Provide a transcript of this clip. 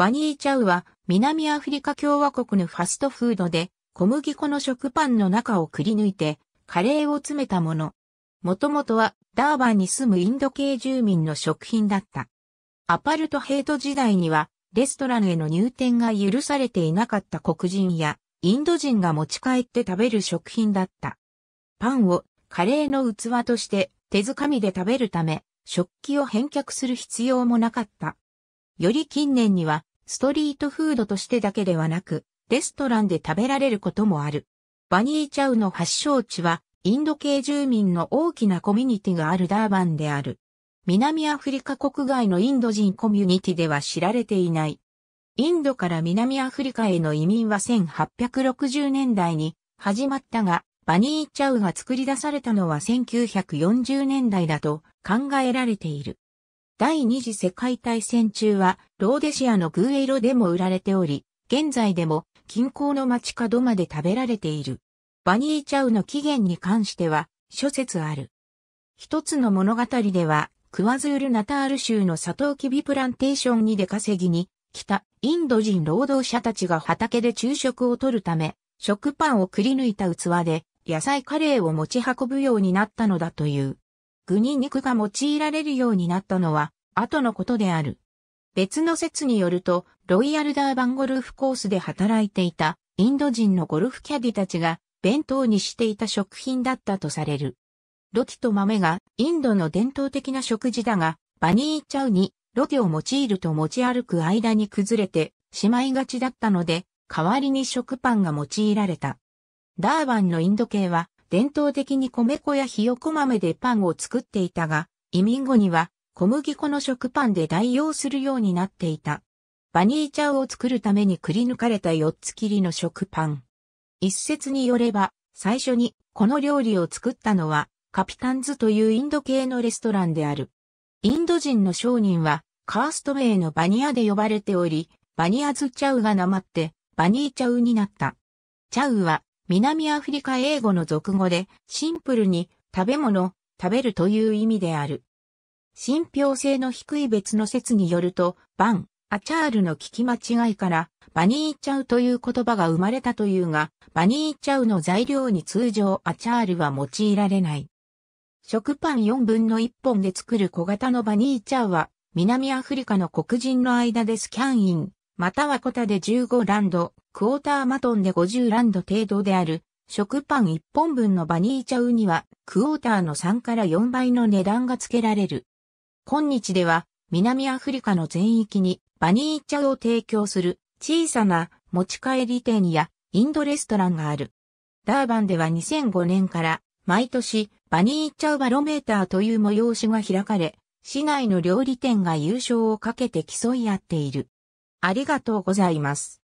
バニーチャウは南アフリカ共和国のファストフードで小麦粉の食パンの中をくり抜いてカレーを詰めたもの。もともとはダーバンに住むインド系住民の食品だった。アパルトヘイト時代にはレストランへの入店が許されていなかった黒人やインド人が持ち帰って食べる食品だった。パンをカレーの器として手づかみで食べるため食器を返却する必要もなかった。より近年にはストリートフードとしてだけではなく、レストランで食べられることもある。バニーチャウの発祥地は、インド系住民の大きなコミュニティがあるダーバンである。南アフリカ国外のインド人コミュニティでは知られていない。インドから南アフリカへの移民は1860年代に始まったが、バニーチャウが作り出されたのは1940年代だと考えられている。第二次世界大戦中はローデシアのグーエロでも売られており、現在でも近郊の街角まで食べられている。バニーチャウの起源に関しては諸説ある。一つの物語では、クワズールナタール州のサトウキビプランテーションに出稼ぎに来たインド人労働者たちが畑で昼食をとるため、食パンをくり抜いた器で野菜カレーを持ち運ぶようになったのだという。具に肉が用いられるようになったのは後のことである。別の説によると、ロイヤルダーバンゴルフコースで働いていたインド人のゴルフキャディたちが弁当にしていた食品だったとされる。ロティと豆がインドの伝統的な食事だが、バニーチャウにロティを用いると持ち歩く間に崩れてしまいがちだったので、代わりに食パンが用いられた。ダーバンのインド系は伝統的に米粉やひよこ豆でパンを作っていたが、移民後には小麦粉の食パンで代用するようになっていた。バニーチャウを作るためにくり抜かれた4つ切りの食パン。一説によれば、最初にこの料理を作ったのは、カピタンズというインド系のレストランである。インド人の商人は、カースト名のバニアで呼ばれており、バニアズチャウが名まって、バニーチャウになった。チャウは、南アフリカ英語の俗語で、シンプルに、食べ物、食べるという意味である。信憑性の低い別の説によると、バン、アチャールの聞き間違いから、バニーチャウという言葉が生まれたというが、バニーチャウの材料に通常アチャールは用いられない。食パン4分の1本で作る小型のバニーチャウは、南アフリカの黒人の間でスキャンイン、またはコタで15ランド、クォーターマトンで50ランド程度である、食パン1本分のバニーチャウには、クォーターの3から4倍の値段が付けられる。今日では南アフリカの全域にバニー茶を提供する小さな持ち帰り店やインドレストランがある。ダーバンでは2005年から毎年バニーチャウバロメーターという催しが開かれ、市内の料理店が優勝をかけて競い合っている。ありがとうございます。